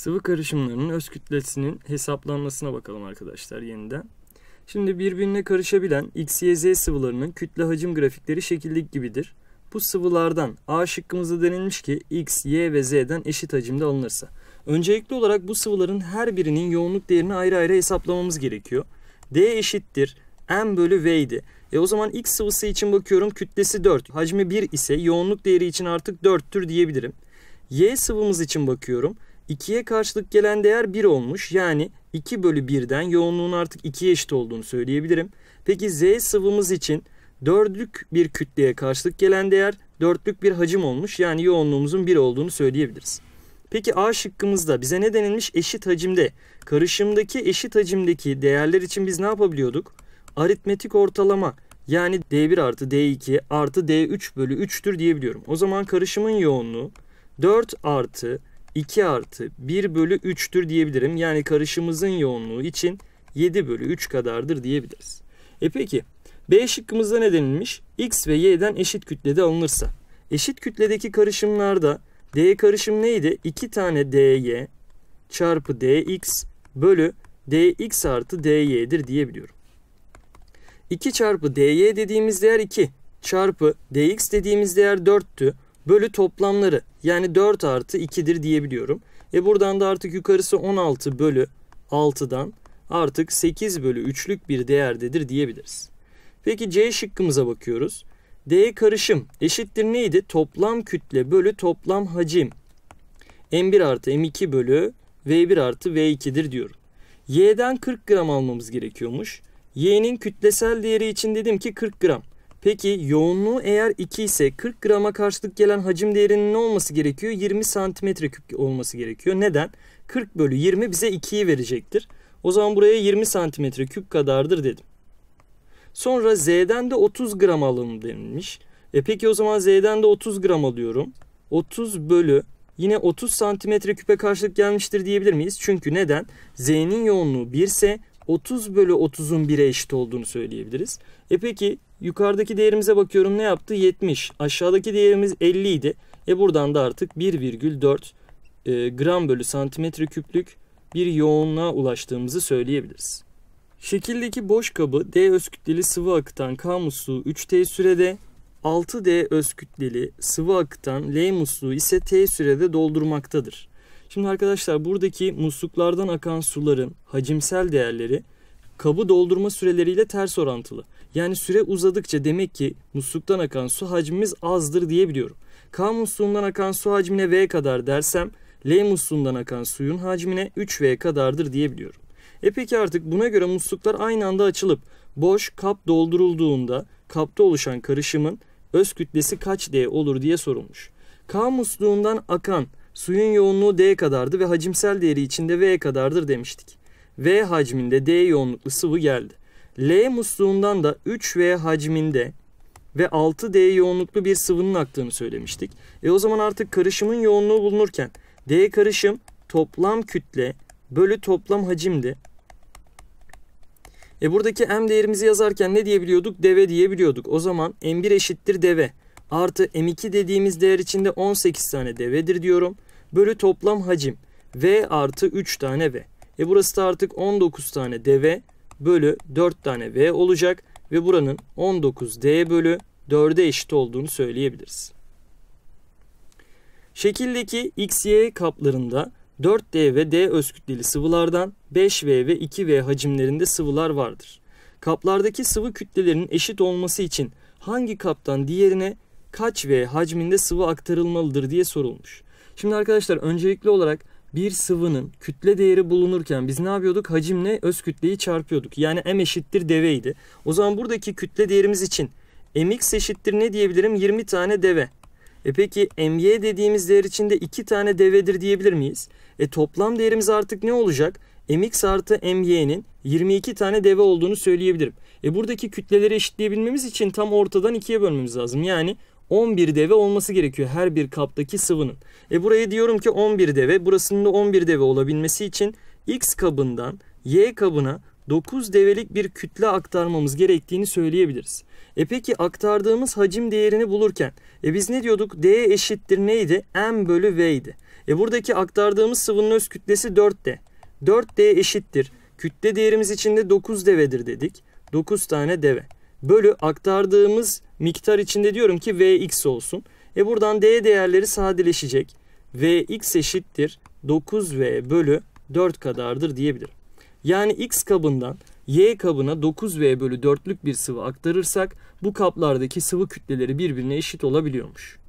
Sıvı karışımlarının öz kütlesinin hesaplanmasına bakalım arkadaşlar yeniden. Şimdi birbirine karışabilen X, Y, Z sıvılarının kütle hacim grafikleri şekillik gibidir. Bu sıvılardan A şıkkımızda denilmiş ki X, Y ve Z'den eşit hacimde alınırsa. Öncelikli olarak bu sıvıların her birinin yoğunluk değerini ayrı ayrı hesaplamamız gerekiyor. D eşittir M bölü V idi. E o zaman X sıvısı için bakıyorum kütlesi 4. Hacmi 1 ise yoğunluk değeri için artık 4'tür diyebilirim. Y sıvımız için bakıyorum. 2'ye karşılık gelen değer 1 olmuş. Yani 2 bölü 1'den yoğunluğun artık 2'ye eşit olduğunu söyleyebilirim. Peki Z sıvımız için dördlük bir kütleye karşılık gelen değer dörtlük bir hacim olmuş. Yani yoğunluğumuzun 1 olduğunu söyleyebiliriz. Peki A şıkkımızda bize ne denilmiş? Eşit hacimde. Karışımdaki eşit hacimdeki değerler için biz ne yapabiliyorduk? Aritmetik ortalama yani D1 artı D2 artı D3 bölü 3'tür diyebiliyorum. O zaman karışımın yoğunluğu 4 artı 2 artı 1 bölü 3'tür diyebilirim. Yani karışımızın yoğunluğu için 7 bölü 3 kadardır diyebiliriz. E peki B şıkkımızda ne denilmiş? X ve Y'den eşit kütlede alınırsa. Eşit kütledeki karışımlarda D karışım neydi? 2 tane DY çarpı DX bölü DX artı DY'dir diyebiliyorum. 2 çarpı DY dediğimiz değer 2 çarpı DX dediğimiz değer 4'tü bölü toplamları yani 4 artı 2'dir diyebiliyorum. E buradan da artık yukarısı 16 bölü 6'dan artık 8 bölü 3'lük bir değerdedir diyebiliriz. Peki C şıkkımıza bakıyoruz. D karışım eşittir neydi? Toplam kütle bölü toplam hacim. M1 artı M2 bölü V1 artı V2'dir diyorum. Y'den 40 gram almamız gerekiyormuş. Y'nin kütlesel değeri için dedim ki 40 gram. Peki yoğunluğu eğer 2 ise 40 grama karşılık gelen hacim değerinin ne olması gerekiyor? 20 santimetre küp olması gerekiyor. Neden? 40 bölü 20 bize 2'yi verecektir. O zaman buraya 20 santimetre küp kadardır dedim. Sonra Z'den de 30 gram alalım denilmiş. E peki o zaman Z'den de 30 gram alıyorum. 30 bölü yine 30 santimetre küpe karşılık gelmiştir diyebilir miyiz? Çünkü neden? Z'nin yoğunluğu 1 ise 30 bölü 30'un 1'e eşit olduğunu söyleyebiliriz. E peki Yukarıdaki değerimize bakıyorum ne yaptı? 70. Aşağıdaki değerimiz 50 idi. E buradan da artık 1,4 e, gram bölü santimetre küplük bir yoğunluğa ulaştığımızı söyleyebiliriz. Şekildeki boş kabı D öz kütleli sıvı akıtan K musluğu 3T sürede, 6D öz kütleli sıvı akıtan L musluğu ise T sürede doldurmaktadır. Şimdi arkadaşlar buradaki musluklardan akan suların hacimsel değerleri kabı doldurma süreleriyle ters orantılı. Yani süre uzadıkça demek ki musluktan akan su hacmimiz azdır diyebiliyorum. K musluğundan akan su hacmine V kadar dersem L musluğundan akan suyun hacmine 3V kadardır diyebiliyorum. E peki artık buna göre musluklar aynı anda açılıp boş kap doldurulduğunda kapta oluşan karışımın öz kütlesi kaç D olur diye sorulmuş. K musluğundan akan suyun yoğunluğu D kadardı ve hacimsel değeri içinde V kadardır demiştik. V hacminde D yoğunluklu sıvı geldi. L musluğundan da 3V hacminde ve 6D yoğunluklu bir sıvının aktığını söylemiştik. E o zaman artık karışımın yoğunluğu bulunurken D karışım toplam kütle bölü toplam hacimdi. E buradaki M değerimizi yazarken ne diyebiliyorduk? dv diyebiliyorduk. O zaman M1 eşittir dv Artı M2 dediğimiz değer içinde 18 tane dv'dir diyorum. Bölü toplam hacim. V artı 3 tane V. E burası da artık 19 tane deve bölü 4 tane v olacak ve buranın 19d bölü 4'e eşit olduğunu söyleyebiliriz. Şekildeki XY kaplarında 4D ve D öz kütleli sıvılardan 5V ve 2V hacimlerinde sıvılar vardır. Kaplardaki sıvı kütlelerin eşit olması için hangi kaptan diğerine kaç V hacminde sıvı aktarılmalıdır diye sorulmuş. Şimdi arkadaşlar öncelikli olarak bir sıvının kütle değeri bulunurken biz ne yapıyorduk? Hacimle öz kütleyi çarpıyorduk. Yani m eşittir deveydi. O zaman buradaki kütle değerimiz için mx eşittir ne diyebilirim? 20 tane deve. E peki my dediğimiz değer içinde 2 tane devedir diyebilir miyiz? E toplam değerimiz artık ne olacak? mx artı my'nin 22 tane deve olduğunu söyleyebilirim. E buradaki kütleleri eşitleyebilmemiz için tam ortadan ikiye bölmemiz lazım. Yani 11 deve olması gerekiyor her bir kaptaki sıvının. E buraya diyorum ki 11 deve. Burasının da 11 deve olabilmesi için X kabından Y kabına 9 develik bir kütle aktarmamız gerektiğini söyleyebiliriz. E peki aktardığımız hacim değerini bulurken e biz ne diyorduk? D eşittir neydi? M bölü V idi. E buradaki aktardığımız sıvının öz kütlesi 4D. 4D eşittir. Kütle değerimiz için de 9 devedir dedik. 9 tane deve bölü aktardığımız miktar içinde diyorum ki Vx olsun. E buradan D değerleri sadeleşecek. Vx eşittir 9V bölü 4 kadardır diyebilirim. Yani X kabından Y kabına 9V bölü 4'lük bir sıvı aktarırsak bu kaplardaki sıvı kütleleri birbirine eşit olabiliyormuş.